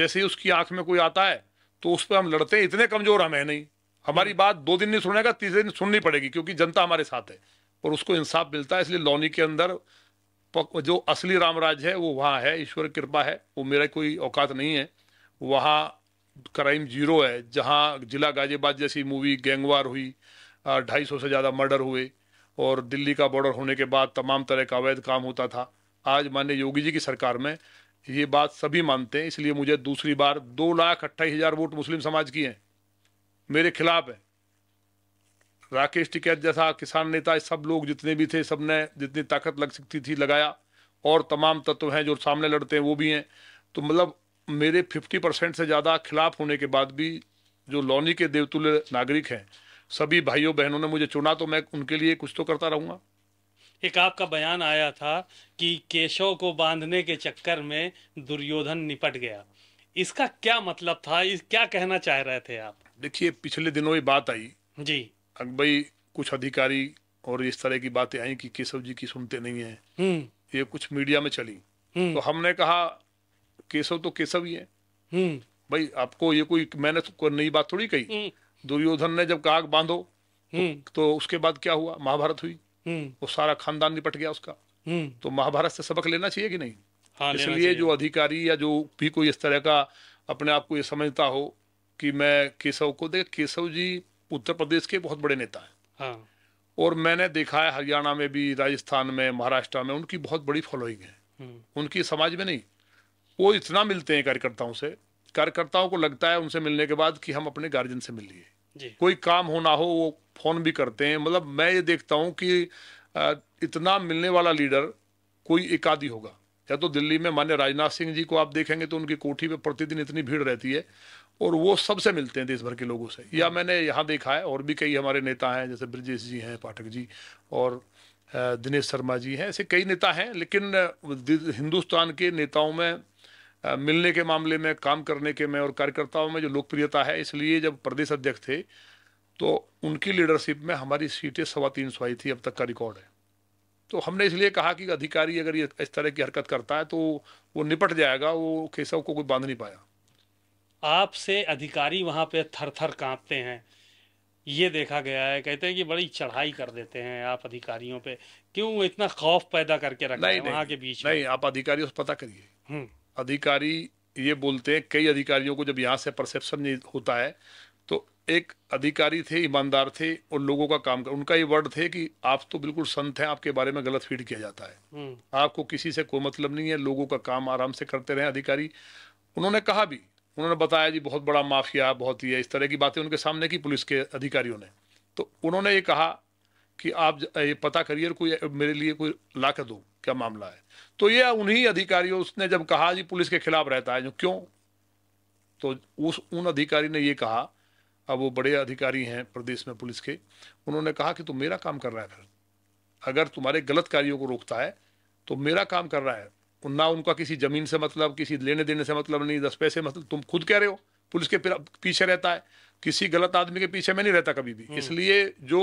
जैसे ही उसकी आंख में कोई आता है तो उस पर हम लड़ते हैं इतने कमजोर हम है नहीं हमारी हम्म। बात दो दिन नहीं सुनेगा तीसरे दिन सुननी पड़ेगी क्योंकि जनता हमारे साथ है और उसको इंसाफ मिलता है इसलिए लौनी के अंदर जो असली रामराज है वो वहाँ है ईश्वर कृपा है वो मेरा कोई औकात नहीं है वहाँ क्राइम जीरो है जहाँ जिला गाजियाबाद जैसी मूवी गैंगवार हुई ढाई सौ से ज़्यादा मर्डर हुए और दिल्ली का बॉर्डर होने के बाद तमाम तरह का अवैध काम होता था आज मान्य योगी जी की सरकार में ये बात सभी मानते हैं इसलिए मुझे दूसरी बार दो लाख अट्ठाईस हज़ार वोट मुस्लिम समाज की हैं मेरे खिलाफ है राकेश टिकैत जैसा किसान नेता सब लोग जितने भी थे सब ने जितनी ताकत लग सकती थी लगाया और तमाम तत्व हैं जो सामने लड़ते हैं वो भी हैं तो मतलब मेरे 50 परसेंट से ज़्यादा खिलाफ होने के बाद भी जो लौनी के देवतुल्य नागरिक हैं सभी भाइयों बहनों ने मुझे चुना तो मैं उनके लिए कुछ तो करता रहूँगा एक आपका बयान आया था कि केशव को बांधने के चक्कर में दुर्योधन निपट गया इसका क्या मतलब था इस क्या कहना चाह रहे थे आप देखिए पिछले दिनों ये बात आई जी भाई कुछ अधिकारी और इस तरह की बातें आई कि केशव जी की सुनते नहीं है हम्म। ये कुछ मीडिया में चली हम्म। तो हमने कहा केशव तो केशव ही है हम्म। भाई आपको ये कोई मैंने तो नई बात थोड़ी कही हम्म। दुर्योधन ने जब आग बांधो तो, हम्म। तो उसके बाद क्या हुआ महाभारत हुई वो सारा खानदान निपट गया उसका तो महाभारत से सबक लेना चाहिए कि नहीं हाँ, इसलिए जो अधिकारी या जो भी कोई इस तरह का अपने आप को ये समझता हो कि मैं केशव को देख केशव जी उत्तर प्रदेश के बहुत बड़े नेता है हाँ। और मैंने देखा है हरियाणा में भी राजस्थान में महाराष्ट्र में उनकी बहुत बड़ी फॉलोइंग है उनकी समाज में नहीं वो इतना मिलते हैं कार्यकर्ताओं से कार्यकर्ताओं को लगता है उनसे मिलने के बाद कि हम अपने गार्जियन से मिलिए कोई काम हो ना हो वो फोन भी करते हैं मतलब मैं ये देखता हूँ कि इतना मिलने वाला लीडर कोई एकादी होगा या तो दिल्ली में मान्य राजनाथ सिंह जी को आप देखेंगे तो उनकी कोठी पे प्रतिदिन इतनी भीड़ रहती है और वो सबसे मिलते हैं देश भर के लोगों से या मैंने यहाँ देखा है और भी कई हमारे नेता हैं जैसे ब्रजेश जी हैं पाठक जी और दिनेश शर्मा जी हैं ऐसे कई नेता हैं लेकिन हिंदुस्तान के नेताओं में मिलने के मामले में काम करने के में और कार्यकर्ताओं में जो लोकप्रियता है इसलिए जब प्रदेश अध्यक्ष थे तो उनकी लीडरशिप में हमारी सीटें सवा तीन सौ आई थी अब तक का रिकॉर्ड है तो हमने इसलिए कहा कि अधिकारी अगर ये इस तरह की हरकत करता है तो वो निपट जाएगा वो केशव को कोई बांध नहीं पाया आपसे अधिकारी वहाँ पे थर थर कांपते हैं ये देखा गया है कहते हैं कि बड़ी चढ़ाई कर देते हैं आप अधिकारियों पे क्यों इतना खौफ पैदा करके रखते हैं वहाँ के बीच नहीं आप अधिकारी पता करिए हम्म। अधिकारी ये बोलते हैं कई अधिकारियों को जब यहाँ से परसेप्शन होता है तो एक अधिकारी थे ईमानदार थे और लोगों का काम कर उनका ये वर्ड थे कि आप तो बिल्कुल संत हैं आपके बारे में गलत फीड किया जाता है हम्म। आपको किसी से कोई मतलब नहीं है लोगों का काम आराम से करते रहे अधिकारी उन्होंने कहा भी उन्होंने बताया जी बहुत बड़ा माफिया बहुत ही है इस तरह की बातें उनके सामने की पुलिस के अधिकारियों ने तो उन्होंने ये कहा कि आप पता करिए कोई मेरे लिए कोई ला कर दो क्या मामला है तो ये उन्हीं अधिकारियों उसने जब कहा जी पुलिस के खिलाफ रहता है जो क्यों तो उस उन अधिकारी ने ये कहा अब वो बड़े अधिकारी हैं प्रदेश में पुलिस के उन्होंने कहा कि तुम मेरा काम कर रहा है फिर अगर तुम्हारे गलत कार्यों को रोकता है तो मेरा काम कर रहा है ना उनका किसी ज़मीन से मतलब किसी लेने देने से मतलब नहीं दस पैसे मतलब तुम खुद कह रहे हो पुलिस के पीछे रहता है किसी गलत आदमी के पीछे मैं नहीं रहता कभी भी हम्म। इसलिए जो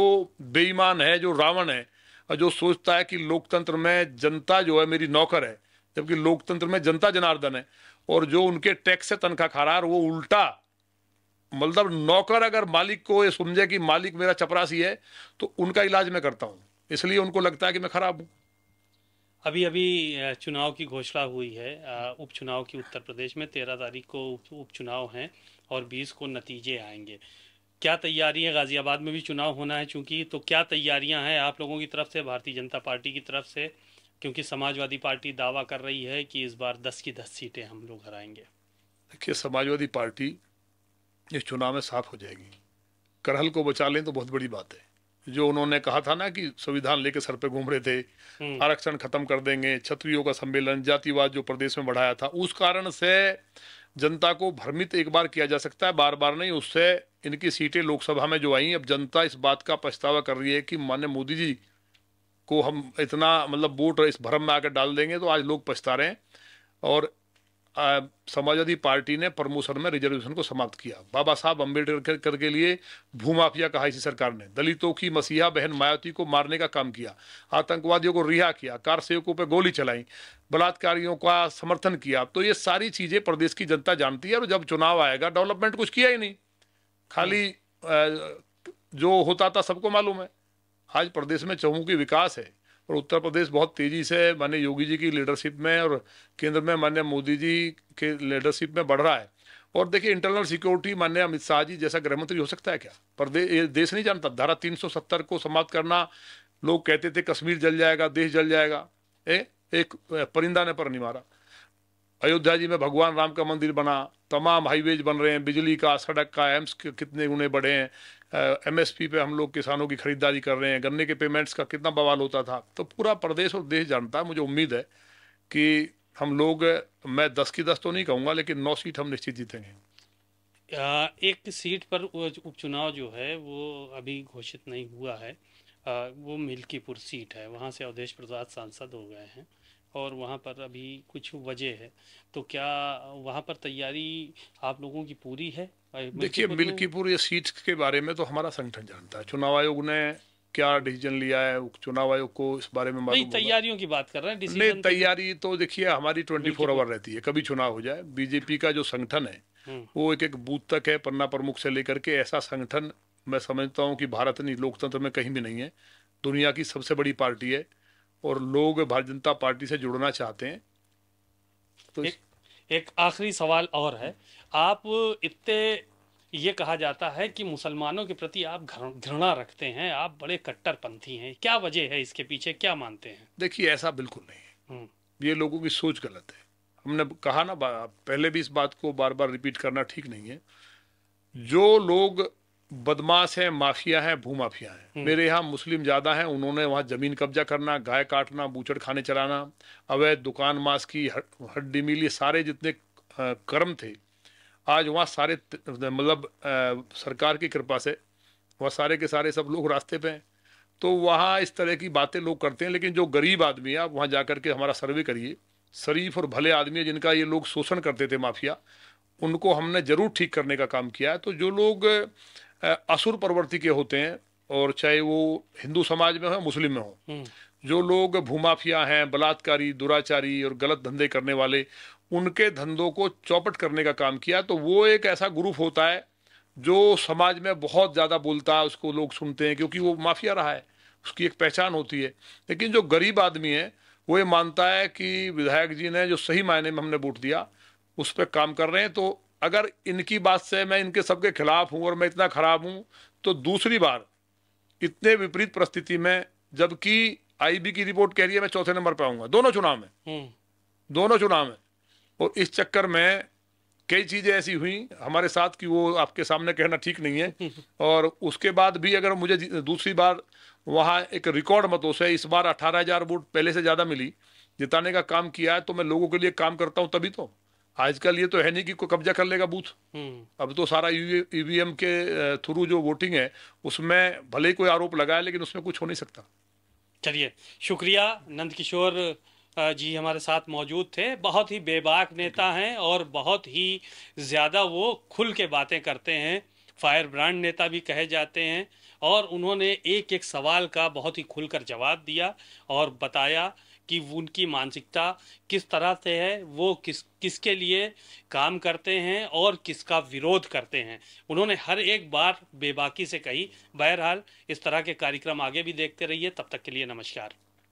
बेईमान है जो रावण है और जो सोचता है कि लोकतंत्र में जनता जो है मेरी नौकर है जबकि लोकतंत्र में जनता जनार्दन है और जो उनके टैक्स से तनखा खा रहा है वो उल्टा मतलब नौकर अगर मालिक को ये समझे कि मालिक मेरा चपरासी है तो उनका इलाज मैं करता हूँ इसलिए उनको लगता है कि मैं खराब हूँ अभी अभी चुनाव की घोषणा हुई है उपचुनाव की उत्तर प्रदेश में तेरह तारीख को उपचुनाव हैं और बीस को नतीजे आएंगे क्या तैयारी है गाज़ियाबाद में भी चुनाव होना है चूँकि तो क्या तैयारियाँ हैं आप लोगों की तरफ से भारतीय जनता पार्टी की तरफ से क्योंकि समाजवादी पार्टी दावा कर रही है कि इस बार दस की दस सीटें हम लोग हराएंगे देखिए समाजवादी पार्टी इस चुनाव में साफ हो जाएगी करहल को बचा लें तो बहुत बड़ी बात है जो उन्होंने कहा था ना कि संविधान लेके सर पे घूम रहे थे हम्म। आरक्षण खत्म कर देंगे क्षत्रियों का सम्मेलन जातिवाद जो प्रदेश में बढ़ाया था उस कारण से जनता को भ्रमित एक बार किया जा सकता है बार बार नहीं उससे इनकी सीटें लोकसभा में जो आई अब जनता इस बात का पछतावा कर रही है कि मान्य मोदी जी को हम इतना मतलब वोट इस भ्रम में आकर डाल देंगे तो आज लोग पछता रहे हैं और समाजवादी पार्टी ने प्रमोशन में रिजर्वेशन को समाप्त किया बाबा साहब अम्बेडकर कर, के लिए भूमाफिया कहा इसी सरकार ने दलितों की मसीहा बहन मायावती को मारने का काम किया आतंकवादियों को रिहा किया कार सेवकों पर गोली चलाई बलात्कारियों का समर्थन किया तो ये सारी चीज़ें प्रदेश की जनता जानती है और जब चुनाव आएगा डेवलपमेंट कुछ किया ही नहीं खाली हम्म। जो होता था सबको मालूम है आज प्रदेश में चहुमुखी विकास है और उत्तर प्रदेश बहुत तेज़ी से माननीय योगी जी की लीडरशिप में और केंद्र में माननीय मोदी जी के लीडरशिप में बढ़ रहा है और देखिए इंटरनल सिक्योरिटी माननीय अमित शाह जी जैसा गृह मंत्री हो सकता है क्या पर दे, देश नहीं जानता धारा 370 को समाप्त करना लोग कहते थे कश्मीर जल जाएगा देश जल जाएगा ए, एक परिंदा ने पर नहीं मारा अयोध्या जी में भगवान राम का मंदिर बना तमाम हाईवेज बन रहे हैं बिजली का सड़क का एम्स कितने गुने बढ़े हैं एमएसपी पे हम लोग किसानों की खरीदारी कर रहे हैं गन्ने के पेमेंट्स का कितना बवाल होता था तो पूरा प्रदेश और देश जानता है मुझे उम्मीद है कि हम लोग मैं दस की दस तो नहीं कहूँगा लेकिन नौ सीट हम निश्चित जीतेंगे एक सीट पर उपचुनाव जो है वो अभी घोषित नहीं हुआ है वो मिल्कीपुर सीट है वहाँ से अवधेश प्रसाद सांसद हो गए हैं और वहाँ पर अभी कुछ वजह है तो क्या वहाँ पर तैयारी आप लोगों की पूरी है देखिए मिल्कीपुर ये सीट के बारे में तो हमारा संगठन जानता है चुनाव आयोग ने क्या डिसीजन लिया है चुनाव आयोग को इस बारे में तैयारियों की बात कर रहे हैं नहीं तैयारी तो देखिए हमारी ट्वेंटी फोर आवर रहती है कभी चुनाव हो जाए बीजेपी का जो संगठन है हम्म। वो एक एक बूथ तक है पन्ना प्रमुख से लेकर के ऐसा संगठन मैं समझता हूँ कि भारत नहीं लोकतंत्र में कहीं भी नहीं है दुनिया की सबसे बड़ी पार्टी है और लोग भारतीय जनता पार्टी से जुड़ना चाहते हैं तो एक आखिरी सवाल और है आप इतने ये कहा जाता है कि मुसलमानों के प्रति आप घृणा रखते हैं आप बड़े कट्टरपंथी हैं क्या वजह है इसके पीछे क्या मानते हैं देखिए ऐसा बिल्कुल नहीं है हम्म। ये लोगों की सोच गलत है हमने कहा ना पहले भी इस बात को बार बार रिपीट करना ठीक नहीं है जो लोग बदमाश है माफिया है भूमाफिया है हम्म। मेरे यहाँ मुस्लिम ज़्यादा हैं उन्होंने वहाँ ज़मीन कब्जा करना गाय काटना बूचड़ खाने चलाना अवैध दुकान मांस की हड्डी मिली सारे जितने कर्म थे आज वहाँ सारे मतलब सरकार की कृपा से वह सारे के सारे सब लोग रास्ते पे हैं तो वहाँ इस तरह की बातें लोग करते हैं लेकिन जो गरीब आदमी है आप वहाँ जा के हमारा सर्वे करिए शरीफ और भले आदमी है जिनका ये लोग शोषण करते थे माफिया उनको हमने ज़रूर ठीक करने का काम किया है तो जो लोग असुर प्रवृत्ति के होते हैं और चाहे वो हिंदू समाज में हो मुस्लिम में हो हम्म। जो लोग भूमाफिया हैं बलात्कारी दुराचारी और गलत धंधे करने वाले उनके धंधों को चौपट करने का काम किया तो वो एक ऐसा ग्रुप होता है जो समाज में बहुत ज़्यादा बोलता है उसको लोग सुनते हैं क्योंकि वो माफिया रहा है उसकी एक पहचान होती है लेकिन जो गरीब आदमी है वो ये मानता है कि विधायक जी ने जो सही मायने में हमने वोट दिया उस पर काम कर रहे हैं तो अगर इनकी बात से मैं इनके सबके खिलाफ हूँ और मैं इतना खराब हूँ तो दूसरी बार इतने विपरीत परिस्थिति में जबकि आईबी की रिपोर्ट कह रही है मैं चौथे नंबर पर आऊंगा दोनों चुनाव में हम्म। दोनों चुनाव में और इस चक्कर में कई चीजें ऐसी हुई हमारे साथ कि वो आपके सामने कहना ठीक नहीं है हम्म। और उसके बाद भी अगर मुझे दूसरी बार वहाँ एक रिकॉर्ड मतों से इस बार अठारह हजार वोट पहले से ज्यादा मिली जिताने का काम किया है तो मैं लोगों के लिए काम करता हूँ तभी तो आजकल ये तो है नहीं कि कोई कब्जा कर लेगा बूथ हम्म। अब तो सारा ईवीएम e e के थ्रू जो वोटिंग है उसमें भले ही कोई आरोप लगाए लेकिन उसमें कुछ हो नहीं सकता चलिए शुक्रिया नंद किशोर जी हमारे साथ मौजूद थे बहुत ही बेबाक नेता हैं और बहुत ही ज़्यादा वो खुल के बातें करते हैं फायर ब्रांड नेता भी कहे जाते हैं और उन्होंने एक एक सवाल का बहुत ही खुलकर जवाब दिया और बताया कि उनकी मानसिकता किस तरह से है वो किस किसके लिए काम करते हैं और किसका विरोध करते हैं उन्होंने हर एक बार बेबाकी से कही बहरहाल इस तरह के कार्यक्रम आगे भी देखते रहिए तब तक के लिए नमस्कार